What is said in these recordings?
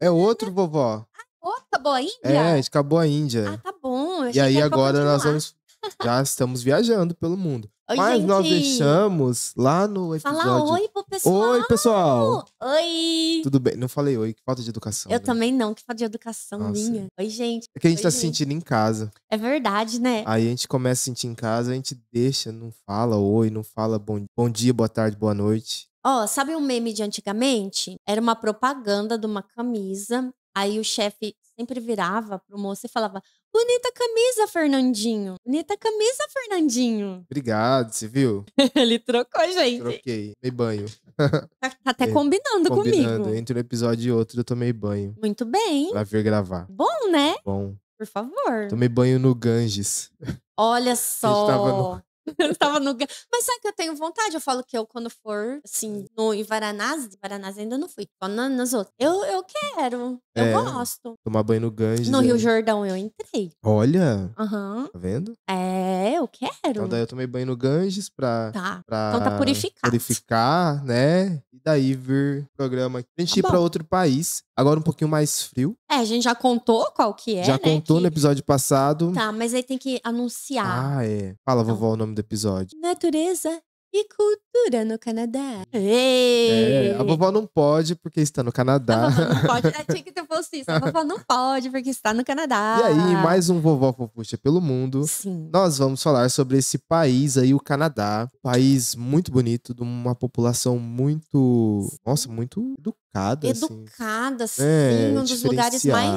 É outro, vovó. Ah, acabou a Índia? É, a gente acabou a Índia. Ah, tá bom. e aí agora nós vamos. Já estamos viajando pelo mundo. Oi, Mas gente. nós deixamos lá no episódio. Fala oi pro pessoal. Oi, pessoal. Oi. Tudo bem? Não falei oi, que falta de educação. Eu né? também não, que falta de educação Nossa. minha. Oi, gente. É que a gente oi, tá gente. sentindo em casa. É verdade, né? Aí a gente começa a sentir em casa, a gente deixa, não fala oi, não fala bom, bom dia, boa tarde, boa noite. Ó, oh, sabe um meme de antigamente? Era uma propaganda de uma camisa. Aí o chefe sempre virava pro moço e falava: Bonita camisa, Fernandinho. Bonita camisa, Fernandinho. Obrigado, você viu? Ele trocou, gente. Troquei, dei banho. Tá, tá, até é, combinando, combinando comigo. Entre um episódio e outro, eu tomei banho. Muito bem. Pra vir gravar. Bom, né? Bom. Por favor. Tomei banho no Ganges. Olha só. A gente tava no, eu estava no. Mas sabe que eu tenho vontade? Eu falo que eu, quando for, assim, hum. no Varanás, Varanasi ainda não fui, só nas outras. Eu, eu quero. Eu é, gosto. Tomar banho no Ganges. No é. Rio Jordão eu entrei. Olha. Aham. Uhum. Tá vendo? É, eu quero. Então daí eu tomei banho no Ganges pra. Tá. Pra então tá purificado. Purificar, né? E daí vir programa. A gente tá ir pra outro país. Agora um pouquinho mais frio. É, a gente já contou qual que é. Já né? contou que... no episódio passado. Tá, mas aí tem que anunciar. Ah, é. Fala, então, vovó, o nome do episódio. Natureza e cultura no Canadá. É, a vovó não pode porque está no Canadá. A vovó não pode. Eu é, tinha que ter posto isso. A vovó não pode porque está no Canadá. E aí, mais um Vovó Fofuxa pelo Mundo. Sim. Nós vamos falar sobre esse país aí, o Canadá. Um país muito bonito, de uma população muito... Sim. Nossa, muito educada. Educada, assim, é, um dos lugares mais,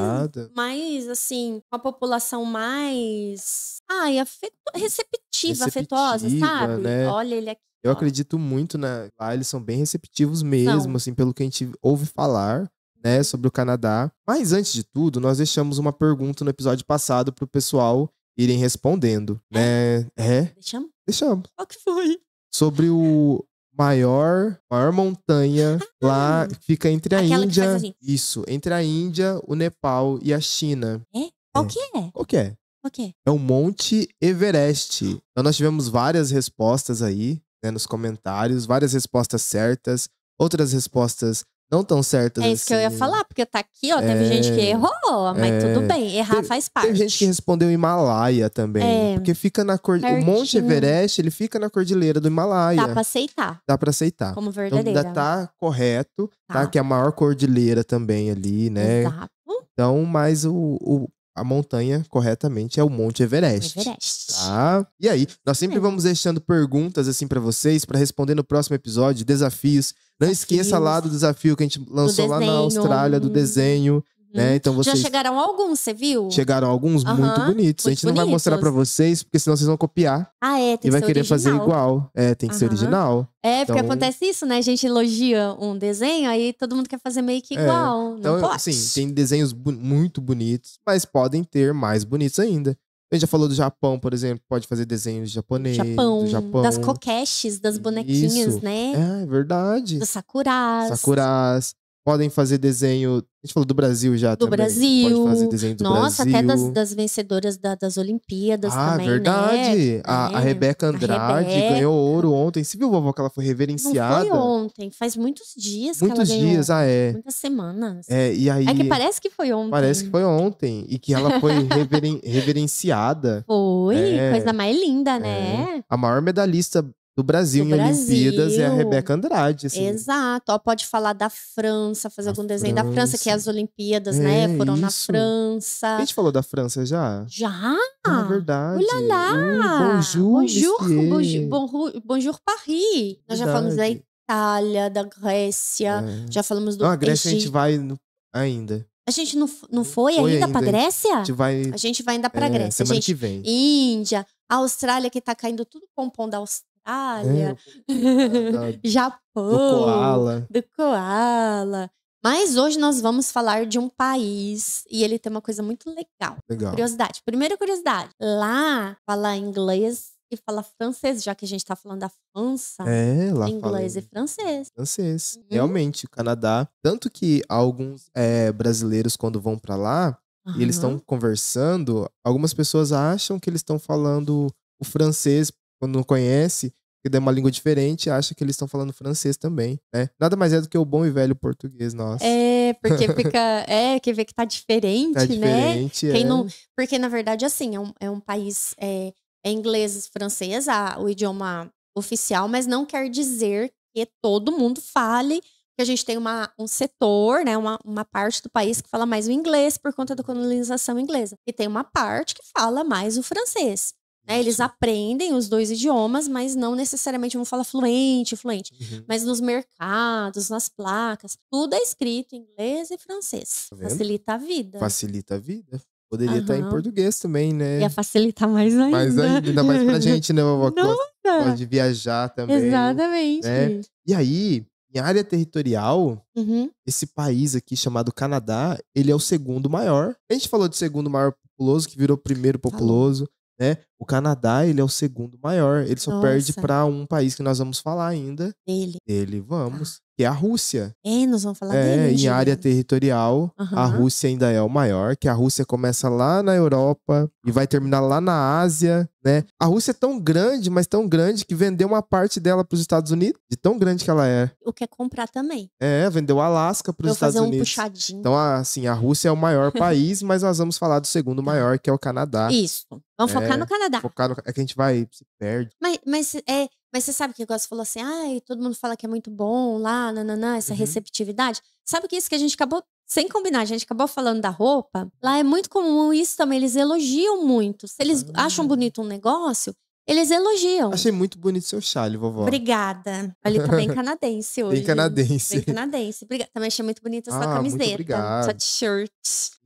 mais, assim, com a população mais. Ai, afetu... receptiva, receptiva, afetuosa, sabe? Né? Olha ele aqui. Eu ó. acredito muito na. Lá eles são bem receptivos mesmo, Não. assim, pelo que a gente ouve falar. Né, sobre o Canadá. Mas antes de tudo, nós deixamos uma pergunta no episódio passado para o pessoal irem respondendo, né? É. é? Deixamos? Deixamos. Qual que foi? Sobre o maior, maior montanha lá, fica entre a Aquela que Índia. faz assim. Isso, entre a Índia, o Nepal e a China. É? É. Qual que é? o que é? o que é? É o Monte Everest. Então nós tivemos várias respostas aí, né, nos comentários, várias respostas certas, outras respostas não tão certas. É isso assim. que eu ia assim, né? falar, porque tá aqui, ó. Teve é, gente que é. errou, mas é, tudo bem, errar teve, faz parte. Tem gente que respondeu Himalaia também. É, porque fica na cor. O Monte Everest, ele fica na cordilheira do Himalaia. Dá pra aceitar. Dá pra aceitar. Como verdadeira. Então, ainda né? tá correto, tá. tá? Que é a maior cordilheira também ali, né? Exato. Então, mas o, o a montanha corretamente é o Monte Everest. Everest. Tá? E aí, nós sempre é. vamos deixando perguntas assim para vocês para responder no próximo episódio, desafios. Não desafios. esqueça lá do desafio que a gente lançou lá na Austrália do desenho. Né? Uhum. Então vocês... Já chegaram alguns, você viu? Chegaram alguns uhum, muito bonitos. Muito a gente não vai mostrar para vocês, porque senão vocês vão copiar. Ah, é, tem que ser E vai querer original. fazer igual. É, tem que uhum. ser original. É, porque então... acontece isso, né? A gente elogia um desenho, aí todo mundo quer fazer meio que é. igual. É. Então, não pode. sim, tem desenhos muito bonitos, mas podem ter mais bonitos ainda. A gente já falou do Japão, por exemplo, pode fazer desenhos japonês, Japão, do Japão. Das coquetes, das bonequinhas, Isso. né? É, é verdade. Do sakuras. Sakuras podem fazer desenho. A gente falou do Brasil já do também. Brasil. Pode fazer desenho do Nossa, Brasil. Nossa, até das, das vencedoras da, das Olimpíadas ah, também, verdade. Né? A, é. a Rebeca Andrade a Rebeca. ganhou ouro ontem. Você viu, vovó, que ela foi reverenciada? Não foi ontem, faz muitos dias muitos que ela dias, ah, é. Muitas semanas. É, e aí... É que parece que foi ontem. Parece que foi ontem. E que ela foi reveren... reverenciada. Foi, é. coisa mais linda, né? É. A maior medalhista do Brasil do em Brasil. Olimpíadas é a Rebeca Andrade. Assim. Exato. Ó, pode falar da França, fazer a algum desenho da França, que é as Olimpíadas, né? é, né? Foram isso. na França. A gente falou da França já? Já! Na é verdade. Olha lá! Uh, bonjour, bonjour, bonjour, bonjour, bonjour Paris. Nós já falamos da Itália, da Grécia, é. já falamos do Não, a Grécia Egito. a gente vai no... ainda. A gente não, não foi, foi ainda, ainda pra Grécia? A gente vai, a gente vai ainda pra é, Grécia. Semana gente, que vem. Índia, Austrália, que tá caindo tudo pompom da Austrália Austrália, é, da, Japão, do koala. do koala. Mas hoje nós vamos falar de um país e ele tem uma coisa muito legal. legal. Curiosidade. Primeira curiosidade. Lá fala inglês e fala francês, já que a gente tá falando da França. É, lá Inglês fala... e francês. Francês. Uhum. Realmente, o Canadá. Tanto que alguns é, brasileiros, quando vão para lá, uhum. e eles estão conversando, algumas pessoas acham que eles estão falando o francês quando não conhece, que é uma língua diferente, acha que eles estão falando francês também, né? Nada mais é do que o bom e velho português nosso. É, porque fica. é, quer ver que tá diferente, tá né? diferente né? É. Quem não, porque, na verdade, assim, é um, é um país. É, é inglês, francês, a, o idioma oficial, mas não quer dizer que todo mundo fale que a gente tem uma, um setor, né, uma, uma parte do país que fala mais o inglês por conta da colonização inglesa. E tem uma parte que fala mais o francês. Né? Eles aprendem os dois idiomas, mas não necessariamente vão falar fluente, fluente. Uhum. Mas nos mercados, nas placas, tudo é escrito em inglês e francês. Tá Facilita a vida. Facilita a vida. Poderia uhum. estar em português também, né? Ia facilitar mais ainda. Mais ainda, ainda mais pra gente, né, vovó? Nossa. Pode viajar também. Exatamente. Né? E aí, em área territorial, uhum. esse país aqui chamado Canadá, ele é o segundo maior. A gente falou de segundo maior populoso, que virou primeiro populoso, Falou. né? O Canadá, ele é o segundo maior. Ele só Nossa. perde para um país que nós vamos falar ainda. Ele. Ele, vamos. Ah. Que é a Rússia. É, nós vamos falar é, dele. Em área territorial, uhum. a Rússia ainda é o maior. Que a Rússia começa lá na Europa e vai terminar lá na Ásia, né? A Rússia é tão grande, mas tão grande que vendeu uma parte dela para os Estados Unidos. De tão grande que ela é. O que é comprar também. É, vendeu o Alasca para os Estados fazer um Unidos. Puxadinho. Então, assim, a Rússia é o maior país, mas nós vamos falar do segundo tá. maior, que é o Canadá. Isso. Vamos é. focar no Canadá dá. Focado, é que a gente vai, se perde. Mas, mas, é, mas você sabe que o negócio falou assim, ai, todo mundo fala que é muito bom lá, nananã, essa uhum. receptividade. Sabe que é isso que a gente acabou sem combinar, a gente acabou falando da roupa. Lá é muito comum isso também, eles elogiam muito. Se eles ah. acham bonito um negócio, eles elogiam. Achei muito bonito seu chale, vovó. Obrigada. Olha, tá bem canadense hoje. Bem canadense. Bem canadense. Obrigada. Também achei muito bonita a sua ah, camiseta. Muito obrigado. Sua t-shirt.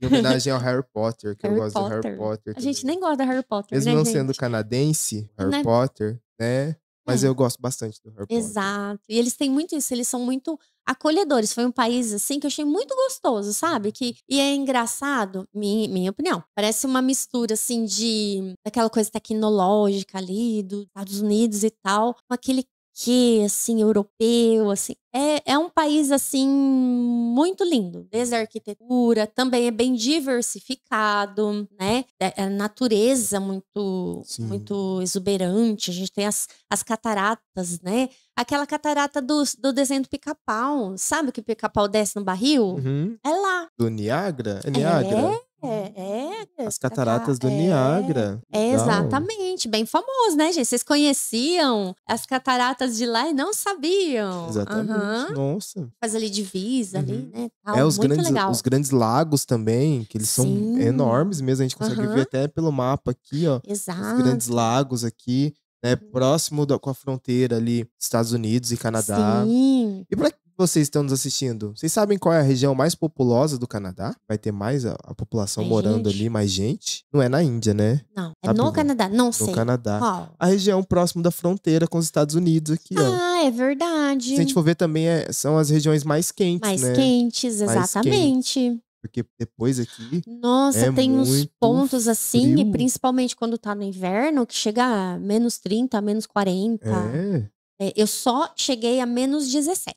Em homenagem ao Harry Potter, que Harry eu gosto Potter. do Harry Potter. Também. A gente nem gosta do Harry Potter, Mesmo né, não gente? sendo canadense, Harry né? Potter, né? Mas é. eu gosto bastante do Harry Potter. Exato. E eles têm muito isso, eles são muito acolhedores. Foi um país, assim, que eu achei muito gostoso, sabe? Uhum. Que, e é engraçado, minha, minha opinião. Parece uma mistura, assim, de aquela coisa tecnológica ali, dos Estados Unidos e tal, com aquele que assim europeu, assim é, é um país assim muito lindo, desde a arquitetura também é bem diversificado, né? A é, é natureza muito muito exuberante, a gente tem as, as cataratas, né? Aquela catarata do, do desenho do Pica-Pau, sabe que o Pica-Pau desce no barril? Uhum. É lá. Do Niagara? É Niagara. É? É, é. As cataratas do é, Niágara. É, exatamente, bem famoso, né, gente? Vocês conheciam as cataratas de lá e não sabiam. Exatamente. Uhum. Nossa. Faz ali divisa uhum. ali, né? Tal. É, os Muito grandes, legal. os grandes lagos também, que eles Sim. são enormes mesmo, a gente consegue uhum. ver até pelo mapa aqui, ó. Exato. Os grandes lagos aqui né, uhum. próximo da, com a fronteira ali, Estados Unidos e Canadá. Sim. E para vocês estão nos assistindo, vocês sabem qual é a região mais populosa do Canadá? Vai ter mais a, a população morando gente. ali, mais gente? Não é na Índia, né? Não, é Sabe no Canadá, não no sei. No Canadá. Qual? A região próximo da fronteira com os Estados Unidos aqui, ah, ó. Ah, é verdade. Se a gente for ver também, é, são as regiões mais quentes, mais né? mais quentes, exatamente. Porque depois aqui. Nossa, é tem uns pontos assim, frio. e principalmente quando tá no inverno, que chega a menos 30, menos 40. É. é eu só cheguei a menos 17.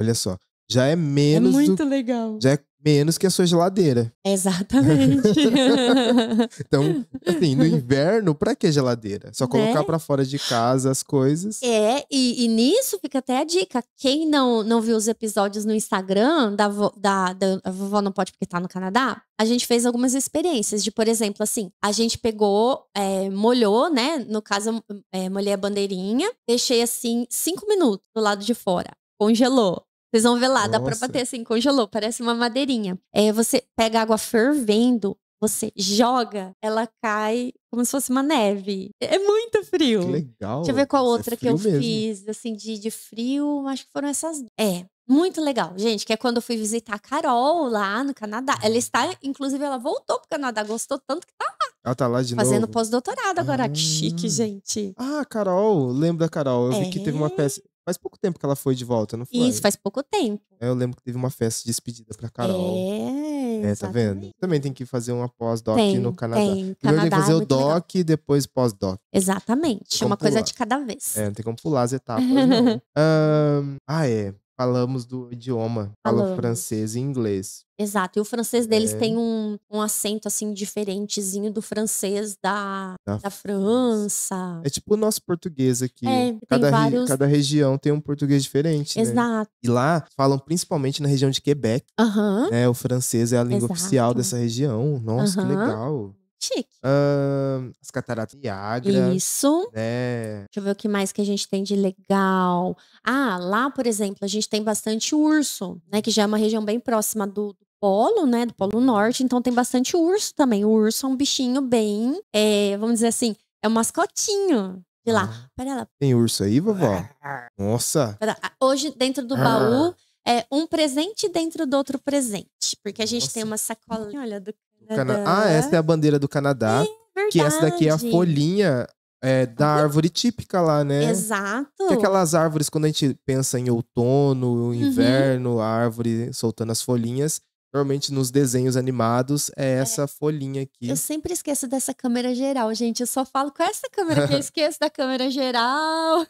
Olha só. Já é, é menos. É muito do, legal. Já é menos que a sua geladeira. Exatamente. então, assim, no inverno, pra que geladeira? Só né? colocar né? pra fora de casa as coisas. É, e, e, nisso fica até a dica. Quem não, não viu os episódios no Instagram da, vo, da, da a Vovó Não Pode Porque Tá no Canadá, a gente fez algumas experiências de, por exemplo, assim, a gente pegou, é, molhou, né? No caso, é, molhei a bandeirinha, deixei assim cinco minutos do lado de fora congelou. Vocês vão ver lá, Nossa. dá pra bater assim, congelou, parece uma madeirinha. É, você pega água fervendo, você joga, ela cai como se fosse uma neve. É, é muito frio. Que legal. Deixa eu ver qual é outra é que eu mesmo. fiz, assim, de, de frio. Acho que foram essas. É, muito legal, gente, que é quando eu fui visitar a Carol lá no Canadá. Ela está, inclusive, ela voltou pro Canadá, gostou tanto que tá lá. Ela tá lá de fazendo novo. Fazendo pós-doutorado agora. Ah. Que chique, ah. gente. Ah, Carol, lembra, Carol? Eu é... vi que teve uma peça. Faz pouco tempo que ela foi de volta, não foi? Isso, faz pouco tempo. É, eu lembro que teve uma festa de despedida pra Carol. É, é tá vendo? Também tem que fazer uma pós-doc no Canadá. Tem. Primeiro Canadá tem que é fazer é o doc e depois pós-doc. Exatamente. É uma pular. coisa de cada vez. É, não tem como pular as etapas, não. um, ah, é falamos do idioma, falam francês e inglês. Exato, e o francês deles é. tem um, um acento assim diferentezinho do francês da, da, da França. É tipo o nosso português aqui. É, cada, vários... cada região tem um português diferente. Né? Exato. Né? E lá falam principalmente na região de Quebec. Uhum. Né? O francês é a língua Exato. oficial dessa região. Nossa, que legal. Chique. as cataratas de Agra. Isso. Né? Deixa eu ver o que mais que a gente tem de legal. Ah, lá, por exemplo, a gente tem bastante urso, né? Que já é uma região bem próxima do, polo, né? Do polo norte, então tem bastante urso também. O urso é um bichinho bem, é, vamos dizer assim, é um mascotinho de lá. Ah, Pera lá. Tem urso aí, vovó? Ah. Nossa! Ah, hoje, dentro do baú, ah. é um presente dentro do outro presente. Porque a gente Nossa. tem uma sacolinha, olha, do Cana... Ah, essa é a bandeira do Canadá. que essa daqui é a folhinha é, da uhum. árvore típica lá, né? Exato. Que é aquelas árvores, quando a gente pensa em outono, uhum. inverno, uhum. a árvore soltando as folhinhas, normalmente nos desenhos animados é, é. essa é. folhinha aqui. Eu sempre esqueço dessa câmera geral, gente. Eu só falo com essa câmera que eu esqueço da câmera geral.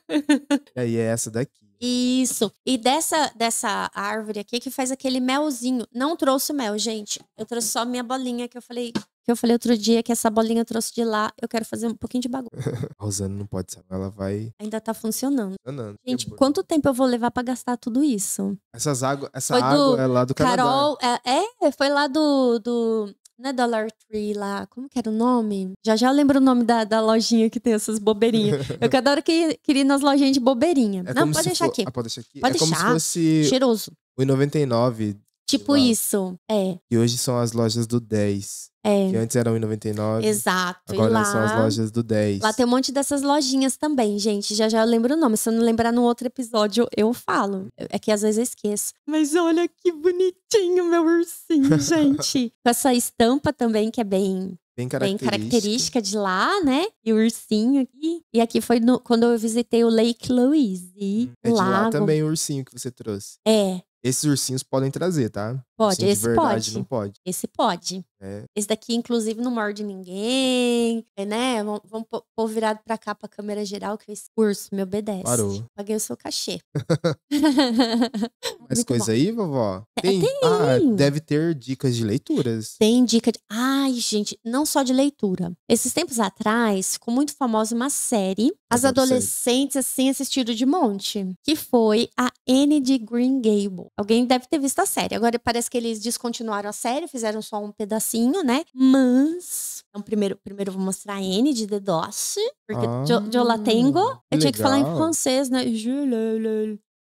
E aí é essa daqui. Isso. E dessa, dessa árvore aqui que faz aquele melzinho. Não trouxe mel, gente. Eu trouxe só minha bolinha que eu falei. Que eu falei outro dia que essa bolinha eu trouxe de lá. Eu quero fazer um pouquinho de bagunça. a Rosana não pode saber. Ela vai. Ainda tá funcionando. funcionando. Gente, quanto tempo eu vou levar para gastar tudo isso? Essas águas. Essa foi água do... é lá do Canadá. Carol, é, é, foi lá do, do é Dollar Tree lá, como que era o nome? Já já lembro o nome da, da lojinha que tem essas bobeirinhas. Eu que adoro que, queria ir nas lojinhas de bobeirinha. É Não, pode deixar, for... ah, pode deixar aqui. Pode é deixar aqui. é como se fosse... Cheiroso. O 99 Tipo isso, é. E hoje são as lojas do 10. É. Que antes eram em 99. Exato. Agora lá, são as lojas do 10. Lá tem um monte dessas lojinhas também, gente. Já já eu lembro o nome. Se eu não lembrar no outro episódio, eu falo. É que às vezes eu esqueço. Mas olha que bonitinho meu ursinho, gente. Com essa estampa também, que é bem Bem característica. bem característica. de lá, né? E o ursinho aqui. E aqui foi no, quando eu visitei o Lake Louise. Hum, é de lá também o ursinho que você trouxe. É, esses ursinhos podem trazer, tá? Pode, assim, esse verdade, pode. Não pode. Esse pode. É. Esse daqui, inclusive, não morde ninguém, né? Vamos, pôr virado pra cá, pra câmera geral, que esse curso me obedece. Parou. Paguei o seu cachê. Mais coisas coisa bom. aí, vovó? É, tem. Tem. Ah, deve ter dicas de leituras. Tem dica de... Ai, gente, não só de leitura. Esses tempos atrás, ficou muito famosa uma série, as adolescentes, assim, assistiram de monte, que foi a Anne de Green Gable. Alguém deve ter visto a série. Agora, parece Parece que eles descontinuaram a série, fizeram só um pedacinho, né? Mas. Então, primeiro, primeiro vou mostrar a N de The Doce, porque ah, eu, eu la tengo. Eu legal. tinha que falar em francês, né?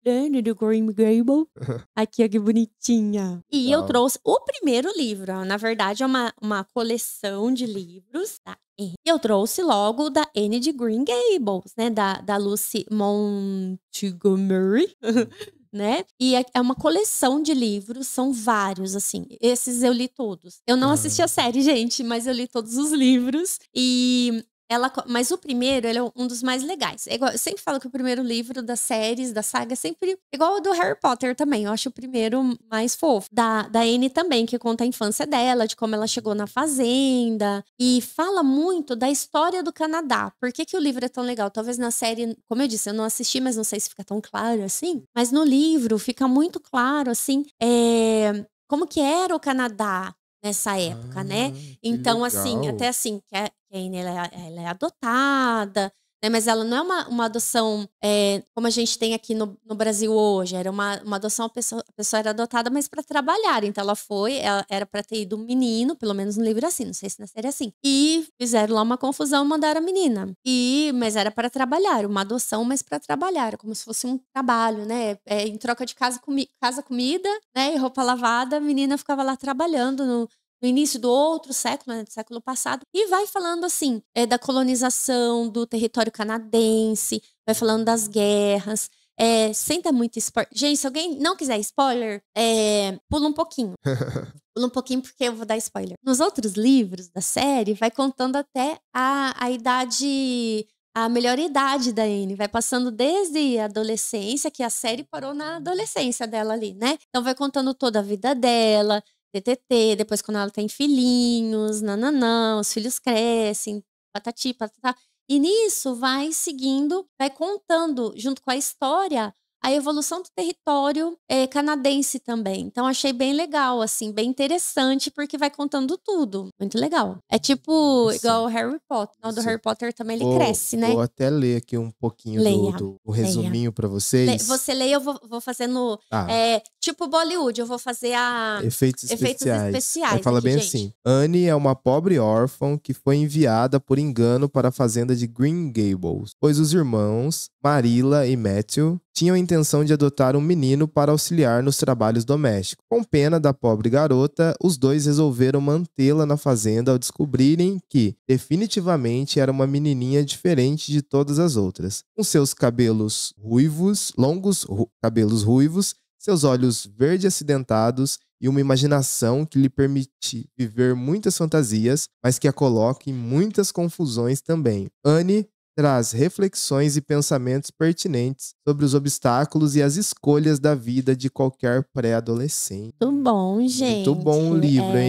Anne de Green Gable. Aqui, ó, que bonitinha. E eu trouxe o primeiro livro. Na verdade, é uma, uma coleção de livros da Anne. Eu trouxe logo da Anne de Green Gables, né? Da, da Lucy Montgomery. né? E é, é uma coleção de livros, são vários, assim. Esses eu li todos. Eu não assisti a ah. série, gente, mas eu li todos os livros. E ela, mas o primeiro, ele é um dos mais legais. É igual, eu sempre falo que o primeiro livro das séries, da saga, é sempre igual o do Harry Potter também. Eu acho o primeiro mais fofo. Da, da Anne também, que conta a infância dela, de como ela chegou na fazenda. E fala muito da história do Canadá. Por que, que o livro é tão legal? Talvez na série, como eu disse, eu não assisti, mas não sei se fica tão claro assim. Mas no livro fica muito claro, assim, é, como que era o Canadá, nessa ah, época, ah, né? Então, assim, até assim, que a Anne ela, é, ela é adotada, né? Mas ela não é uma, uma adoção é, como a gente tem aqui no, no Brasil hoje. Era uma, uma adoção, a pessoa, a pessoa era adotada, mas para trabalhar. Então ela foi, ela era para ter ido um menino, pelo menos no livro assim, não sei se na série é assim. E fizeram lá uma confusão, mandaram a menina. E, mas era para trabalhar, uma adoção, mas para trabalhar, como se fosse um trabalho, né? É, em troca de casa, comi casa comida, né? E roupa lavada, a menina ficava lá trabalhando no no início do outro século, né, do século passado, e vai falando assim é, da colonização do território canadense, vai falando das guerras. É, é muito spoiler. Gente, se alguém não quiser spoiler, é, pula um pouquinho. pula um pouquinho porque eu vou dar spoiler. Nos outros livros da série, vai contando até a, a idade. A melhor idade da Anne vai passando desde a adolescência, que a série parou na adolescência dela ali, né? Então vai contando toda a vida dela, TTT, depois quando ela tem filhinhos, nananã, os filhos crescem, patati, patatá. E nisso vai seguindo, vai contando junto com a história a evolução do território é, canadense também. Então achei bem legal, assim, bem interessante, porque vai contando tudo. Muito legal. É tipo Sim. igual o Harry Potter. O do Harry Potter também ele vou, cresce, né? Vou até ler aqui um pouquinho leia, do, do, do resuminho para vocês. Le, você lê, eu vou, vou fazendo ah. é, Tipo Bollywood, eu vou fazer a. Efeitos, Efeitos especiais. especiais. Ela fala aqui, bem gente. assim: Anne é uma pobre órfã que foi enviada por engano para a fazenda de Green Gables, pois os irmãos, Marilla e Matthew, tinham a intenção de adotar um menino para auxiliar nos trabalhos domésticos. Com pena da pobre garota, os dois resolveram mantê-la na fazenda ao descobrirem que, definitivamente, era uma menininha diferente de todas as outras. Com seus cabelos ruivos, longos ru cabelos ruivos seus olhos verde acidentados e uma imaginação que lhe permite viver muitas fantasias, mas que a coloca em muitas confusões também. Anne traz reflexões e pensamentos pertinentes sobre os obstáculos e as escolhas da vida de qualquer pré-adolescente. Muito bom, gente. Muito bom o livro, é...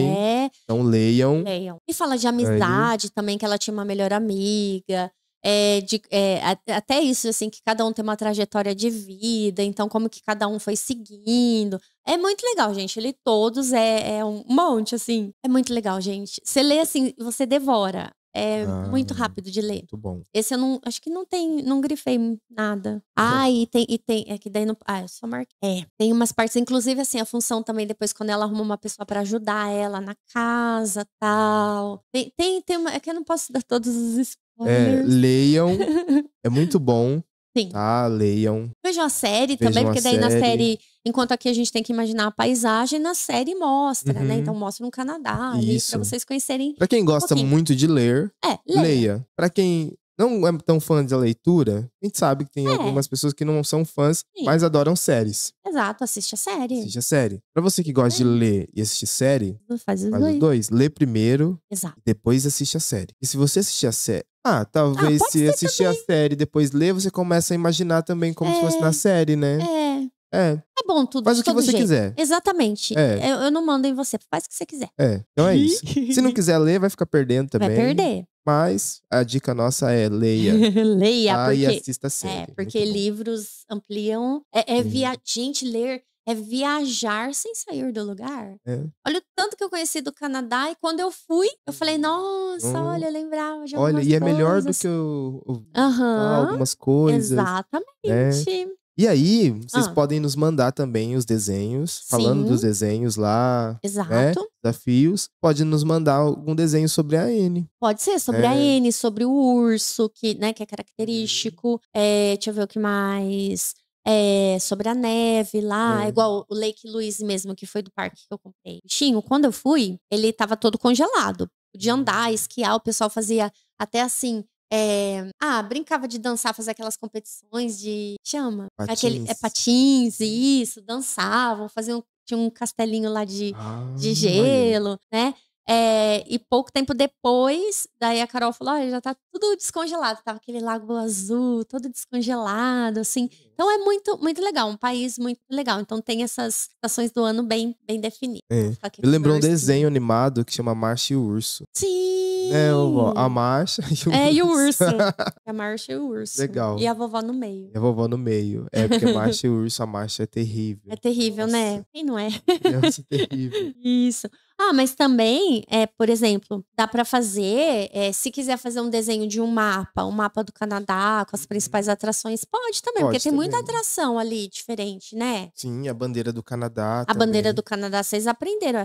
hein? Então leiam. leiam. E fala de amizade também, que ela tinha uma melhor amiga é, de, é, até isso, assim, que cada um tem uma trajetória de vida, então como que cada um foi seguindo. É muito legal, gente. Ele todos é, é um monte, assim. É muito legal, gente. Você lê assim, você devora. É ah, muito rápido de ler. Muito bom. Esse eu não. Acho que não tem. Não grifei nada. Ah, e tem. E tem é que daí não. Ah, eu só marquei. É. Tem umas partes, inclusive, assim, a função também, depois, quando ela arruma uma pessoa para ajudar ela na casa tal. Tem, tem, tem uma. É que eu não posso dar todos os é, leiam. é muito bom. Sim. Tá, leiam. Vejam a série Vejam também, porque daí série. na série, enquanto aqui a gente tem que imaginar a paisagem, na série mostra, né? uhum. né? Então mostra no Canadá, Isso. ali, pra vocês conhecerem. Pra quem gosta um muito de ler, é, leia. leia. Pra quem não é tão fã da leitura, a gente sabe que tem é. algumas pessoas que não são fãs, Sim. mas adoram séries. Exato, assiste a série. Assiste a série. Pra você que gosta é. de ler e assistir série, faz os, faz dois. os dois. Lê primeiro, Exato. depois assiste a série. E se você assistir a, série ah, talvez ah, se assistir também. a série e depois ler, você começa a imaginar também como é, se fosse na é, série, né? É. É. É bom tudo. Faz o que você jeito. quiser. Exatamente. É. Eu, eu, não mando em você. Faz o que você quiser. É. Então é isso. se não quiser ler, vai ficar perdendo também. Vai perder. Mas a dica nossa é leia. leia, ah, porque... e assista a é, série. É, porque livros ampliam. É, é via... Gente, ler é viajar sem sair do lugar. É. Olha o tanto que eu conheci do Canadá e quando eu fui, eu falei, uhum. nossa, uhum. olha, eu lembrava de Olha, e coisas. é melhor do que eu, eu uhum. algumas coisas. Né? Exatamente. Né? E aí, vocês ah. podem nos mandar também os desenhos, falando Sim. dos desenhos lá. Né? Exato. Né? Desafios. Pode nos mandar algum desenho sobre a N. Pode ser, né? sobre é. a N, sobre o urso, que, né, que é característico. É, deixa eu ver o que mais é, sobre a neve lá, é. igual o Lake Louise mesmo, que foi do parque que eu comprei. Bichinho, quando eu fui, ele tava todo congelado. De andar, hum. esquiar, o pessoal fazia até assim. É, ah, brincava de dançar, fazer aquelas competições de. Chama? Patins. Aquele, é patins hum. isso, dançavam, faziam. Tinha um castelinho lá de, ah, de gelo, aí. né? É, e pouco tempo depois, daí a Carol falou: olha, já tá tudo descongelado. Tava aquele lago azul, todo descongelado, assim. Uhum. Então é muito, muito legal, um país muito legal. Então tem essas estações do ano bem, bem definidas. É. Me lembrou um desenho animado que chama Marcha e o Urso. Né, Sim! É, a Marcha e o é, Urso. É, e o Urso. É a Marcha e o Urso. Legal. E a vovó no meio. E a vovó no meio. É, porque Marcha e o Urso, a Marcha é terrível. É terrível, né? Nossa. né? Quem não é? é terrível. Isso. Ah, mas também, é, por exemplo, dá para fazer, é, se quiser fazer um desenho de um mapa, um mapa do Canadá, com as uhum. principais atrações, pode também, pode porque também. tem muita atração ali diferente, né? Sim, a bandeira do Canadá. A também. bandeira do Canadá, vocês aprenderam, é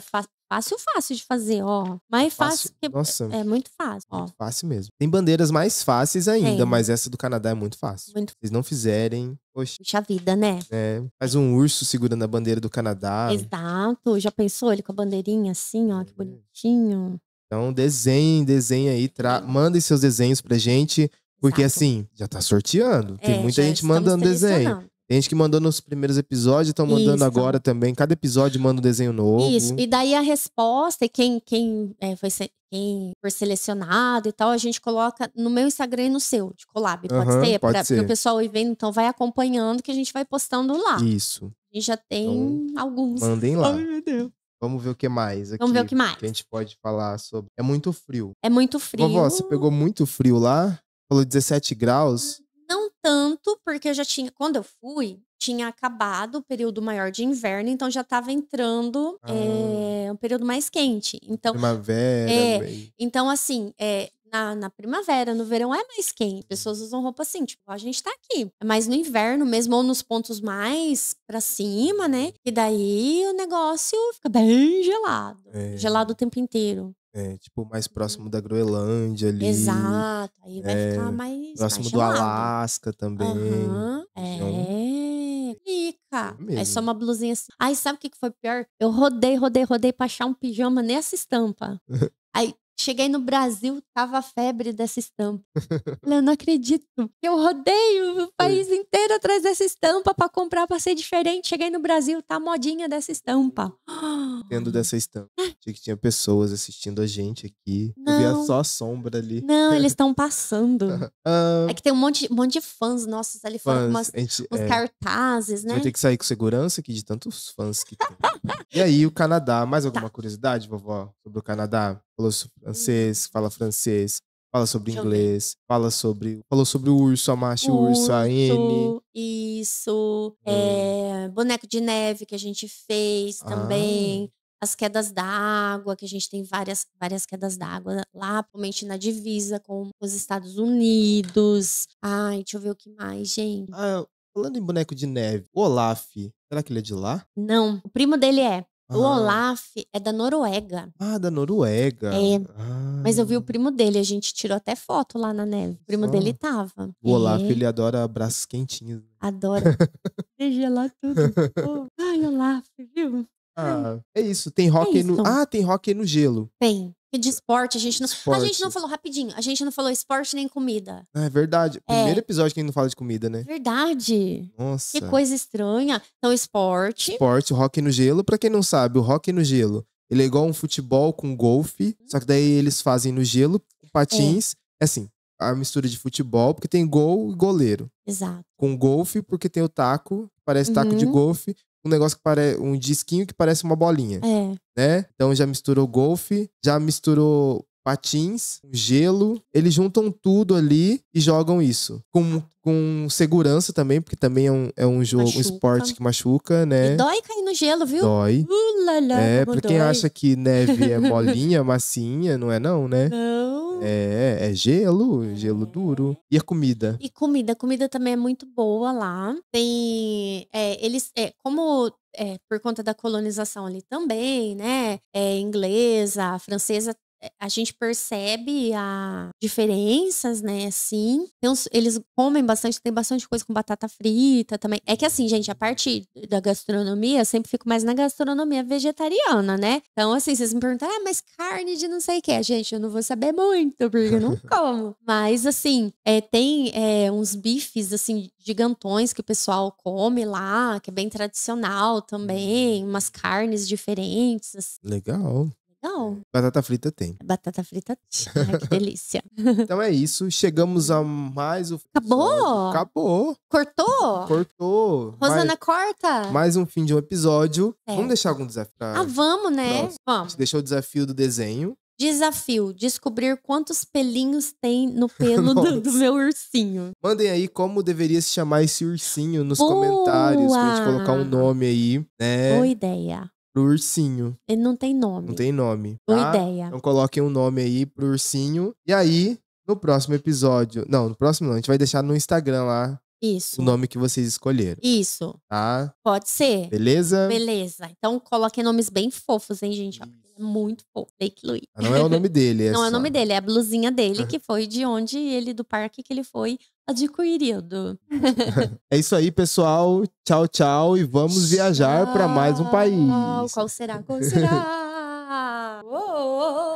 Fácil, fácil de fazer, ó. Mais fácil. fácil. É, Nossa. É muito fácil, ó. fácil mesmo. Tem bandeiras mais fáceis ainda, mas essa do Canadá é muito fácil. Muito. Se não fizerem, Poxa. Puxa vida, né? É. Faz um urso segurando a bandeira do Canadá. Exato. Já pensou ele com a bandeirinha assim, ó, que é. bonitinho. Então, desenhe, desenhe aí. Tra... É. Mandem seus desenhos pra gente. Porque Exato. assim, já tá sorteando. Tem é, muita gente mandando desenho. Tem gente que mandou nos primeiros episódios, estão mandando Isso. agora também. Cada episódio manda um desenho novo. Isso. E daí a resposta, e quem, quem, é, foi, quem selecionado e tal, a gente coloca no meu Instagram e no seu, de collab. Pode uhum, ser? É pode pra, ser. o pessoal ir vendo. Então vai acompanhando que a gente vai postando lá. Isso. E já tem então, alguns. Mandem lá. Ai, meu Deus. Vamos ver o que mais aqui. Vamos ver o que mais. Que a gente pode falar sobre. É muito frio. É muito frio. Vovó, você pegou muito frio lá? Falou 17 graus tanto, porque eu já tinha. Quando eu fui, tinha acabado o período maior de inverno, então já estava entrando ah. é, um período mais quente. Então, primavera. É, então, assim, é, na, na, primavera, no verão é mais quente. Hum. Pessoas usam roupa assim, tipo, ah, a gente tá aqui. Mas no inverno mesmo, ou nos pontos mais pra cima, né? Uhum. E daí o negócio fica bem gelado. É. Gelado o tempo inteiro. É, tipo, mais próximo uhum. da Groenlândia ali. Exato, aí vai é, ficar mais. Próximo do Alasca também. Uhum, é. Fica. É, é só uma blusinha assim. Aí sabe o que foi pior? Eu rodei, rodei, rodei pra achar um pijama nessa estampa. aí Cheguei no Brasil, tava a febre dessa estampa. eu não acredito. Eu rodeio o país inteiro atrás dessa estampa para comprar, para ser diferente. Cheguei no Brasil, tá modinha dessa estampa. Tendo dessa estampa. Ah. Achei que tinha pessoas assistindo a gente aqui. Não. Eu via só a sombra ali. Não, eles estão passando. uh... É que tem um monte, um monte de fãs nossos ali fãs, umas, gente, uns é... cartazes, né? Vai ter que sair com segurança aqui de tantos fãs que tem. e aí, o Canadá. Mais alguma tá. curiosidade, vovó, sobre o Canadá? falou sobre uhum. francês, fala francês, fala sobre inglês, fala sobre. Falou sobre o urso, a macho, o urso, a N. Isso. É, hum. É, boneco de neve que a gente fez ah. também. As quedas d'água, que a gente tem várias, várias quedas d'água lá, principalmente na divisa com os Estados Unidos. Ai, deixa eu ver o que mais, gente. Ah, falando em boneco de neve, o Olaf, será que ele é de lá? Não, o primo dele é. Ah. O Olaf é da Noruega. Ah, da Noruega. É. Ah. Mas eu vi o ah. primo dele, a gente tirou até foto lá na neve. O primo dele tava. O Olaf, é. ele adora abraços quentinhos. Adora. Beija lá tudo. Ai, Olaf, viu? Ah, é isso. Tem rock é no. Ah, tem rock no gelo. Tem de esporte, a gente não. Esporte. A gente não falou rapidinho, a gente não falou esporte nem comida. É verdade. É. Primeiro é. episódio que a gente não fala de comida, né? Verdade. Nossa. Que coisa estranha. Então, esporte. Esporte, rock no gelo. Pra quem não sabe, o rock no gelo, ele é igual um futebol com golfe, só que daí eles fazem no gelo, patins. É, é assim, a mistura de futebol, porque tem gol e goleiro. Exato. Com golfe, porque tem o taco, parece taco uhum. de golfe um negócio que parece um disquinho que parece uma bolinha. É. Né? Então já misturou golfe, já misturou patins, gelo, eles juntam tudo ali e jogam isso. Com, com segurança também, porque também é um, é um jogo, machuca. um esporte que machuca, né? E dói cair no gelo, viu? Dói. Uh, é, pra quem dói. acha que neve é molinha, massinha, não é não, né? Não. É, é gelo, gelo duro. E a comida? E comida, a comida também é muito boa lá. Tem, é, eles, é, como é, por conta da colonização ali também, né? É, inglesa, francesa, eh, a gente percebe a diferenças, né, assim. eles comem bastante, tem bastante coisa com batata frita também. É que assim, gente, a parte da gastronomia, eu sempre fico mais na gastronomia vegetariana, né? Então, assim, vocês me perguntam, ah, mas carne de não sei o que. Gente, eu não vou saber muito, porque eu não como. mas, assim, é, tem é, uns bifes, assim, gigantões que o pessoal come lá, que é bem tradicional também. Hum. Umas carnes diferentes. Assim. Legal. Não. Batata frita tem. Batata frita tem. Ai, que delícia. então é isso. Chegamos a mais o. Acabou? Acabou. Cortou? Cortou. Rosana, mais... corta. Mais um fim de um episódio. É. Vamos deixar algum desafio? Ah, vamos, né? Nossa. Vamos. A gente deixou o desafio do desenho. Desafio: descobrir quantos pelinhos tem no pelo do, do, meu ursinho. Mandem aí como deveria se chamar esse ursinho nos Boa! comentários, pra gente colocar um nome aí, né? Boa ideia pro ursinho. Ele não tem nome. Não tem nome. Boa tá? ideia. Então coloquem um nome aí pro ursinho. E aí, no próximo episódio. Não, no próximo não. A gente vai deixar no Instagram lá. Isso. O nome que vocês escolheram. Isso. Tá? Pode ser. Beleza? Beleza. Então coloquem nomes bem fofos, hein, gente? É muito fofo. Fake Louis. Não é o nome dele. É não só... é o nome dele, é a blusinha dele, ah. que foi de onde ele, do parque que ele foi adquirido. é isso aí, pessoal. Tchau, tchau. E vamos tchau. viajar para mais um país. Qual será? Qual será? Uou!